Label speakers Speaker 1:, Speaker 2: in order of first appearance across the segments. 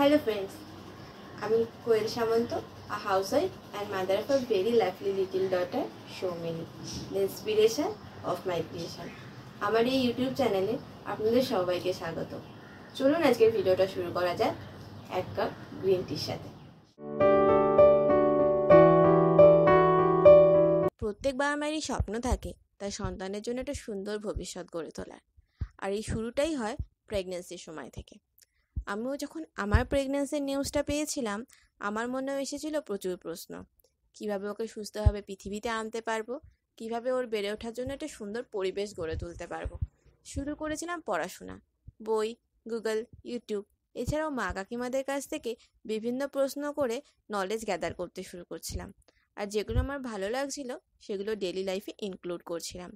Speaker 1: Hello friends আমি Koel Samanta a housewife and mother of a very lovely little daughter Soumini the inspiration of my creation আমার এই YouTube চ্যানেলে আপনাদের সবাইকে স্বাগত চলুন আজকের ভিডিওটা শুরু করা যাক এক কাপ গ্রিন টির সাথে প্রত্যেক বাবা মায়েরই স্বপ্ন থাকে তার সন্তানের জন্য একটা সুন্দর ভবিষ্যৎ গড়ে তোলার আর এই শুরুটাই হয় প্রেগনেন্সির সময় থেকে আমিও যখন আমার প্রেগনেন্সির নিউজটা পেয়েছিলাম আমার মনেও এসেছিল প্রচুর প্রশ্ন কিভাবে ওকে সুস্থভাবে পৃথিবীতে আনতে পারবো কিভাবে ওর বেড়ে ওঠার জন্য একটা সুন্দর পরিবেশ গড়ে তুলতে পারবো শুরু করেছিলাম পড়াশোনা বই গুগল ইউটিউব এছাড়াও মা কাকিমাদের কাছ থেকে বিভিন্ন প্রশ্ন করে নলেজ গ্যাদার করতে শুরু করছিলাম আর যেগুলো আমার ভালো লাগছিল সেগুলো ডেলি লাইফে ইনক্লুড করছিলাম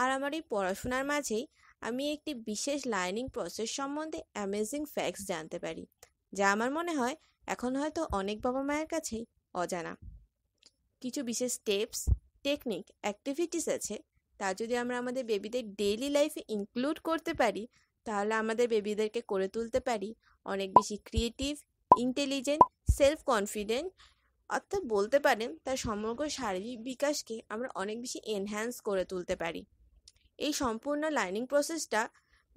Speaker 1: আর আমার এই পড়াশোনার মাঝেই আমি একটি বিশেষ লাইনিং প্রসেস সম্বন্ধে অ্যামেজিং ফ্যাক্টস জানতে পারি যা আমার মনে হয় এখন হয়তো অনেক বাবা মায়ের কাছেই অজানা কিছু বিশেষ স্টেপস টেকনিক অ্যাক্টিভিটিস আছে তা যদি আমরা আমাদের বেবিদের ডেইলি লাইফে ইনক্লুড করতে পারি তাহলে আমাদের বেবিদেরকে করে তুলতে পারি অনেক বেশি ক্রিয়েটিভ ইন্টেলিজেন্ট সেলফ কনফিডেন্ট অর্থাৎ বলতে পারেন তার সমগ্র শারীরিক বিকাশকে আমরা অনেক বেশি এনহ্যান্স করে তুলতে পারি এই সম্পূর্ণ লাইনিং প্রসেসটা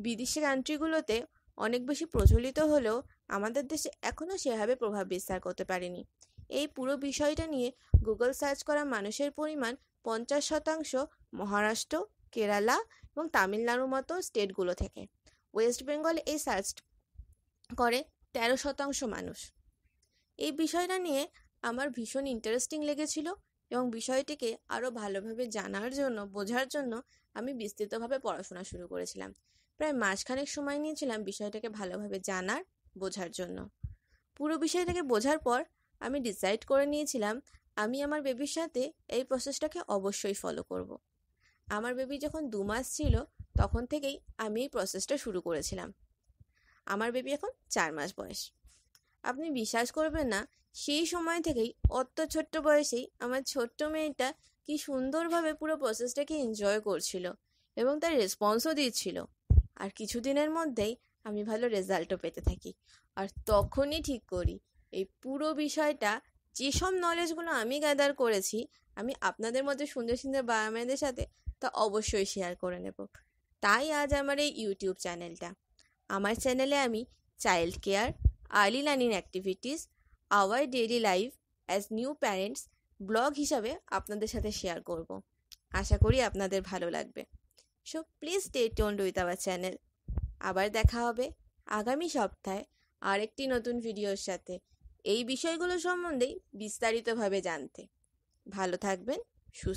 Speaker 1: বিদেশি কান্ট্রিগুলোতে অনেক বেশি প্রচলিত হলেও আমাদের দেশে এখনও সেভাবে প্রভাব বিস্তার করতে পারেনি এই পুরো বিষয়টা নিয়ে গুগল সার্চ করা মানুষের পরিমাণ পঞ্চাশ শতাংশ মহারাষ্ট্র কেরালা এবং তামিলনাড়ুর মতো স্টেটগুলো থেকে ওয়েস্ট বেঙ্গল এই সার্চ করে তেরো শতাংশ মানুষ এই বিষয়টা নিয়ে আমার ভীষণ ইন্টারেস্টিং লেগেছিল এবং বিষয়টিকে আরও ভালোভাবে জানার জন্য বোঝার জন্য আমি বিস্তৃতভাবে পড়াশোনা শুরু করেছিলাম প্রায় মাসখানেক সময় নিয়েছিলাম বিষয়টাকে ভালোভাবে জানার বোঝার জন্য পুরো বিষয়টাকে বোঝার পর আমি ডিসাইড করে নিয়েছিলাম আমি আমার বেবির সাথে এই প্রসেসটাকে অবশ্যই ফলো করব। আমার বেবি যখন দু মাস ছিল তখন থেকেই আমি এই প্রসেসটা শুরু করেছিলাম আমার বেবি এখন চার মাস বয়স আপনি বিশ্বাস করবেন না সেই সময় থেকেই অত ছোট্ট বয়সেই আমার ছোট্ট মেয়েটা কি সুন্দরভাবে পুরো প্রসেসটাকে এনজয় করছিল এবং তার রেসপন্সও দিচ্ছিল আর কিছুদিনের মধ্যেই আমি ভালো রেজাল্টও পেতে থাকি আর তখনই ঠিক করি এই পুরো বিষয়টা যেসব নলেজগুলো আমি গ্যাদার করেছি আমি আপনাদের মধ্যে সুন্দর সুন্দর বাবা মেয়েদের সাথে তা অবশ্যই শেয়ার করে নেব তাই আজ আমার এই ইউটিউব চ্যানেলটা আমার চ্যানেলে আমি child care early learning activities our daily life as new parents blog হিসাবে আপনাদের সাথে শেয়ার করব আশা করি আপনাদের ভালো লাগবে so please stay tuned with our channel আবার দেখা হবে আগামী সপ্তাহে আরেকটি নতুন ভিডিওর সাথে এই বিষয়গুলো সম্বন্ধেই বিস্তারিতভাবে জানতে ভালো থাকবেন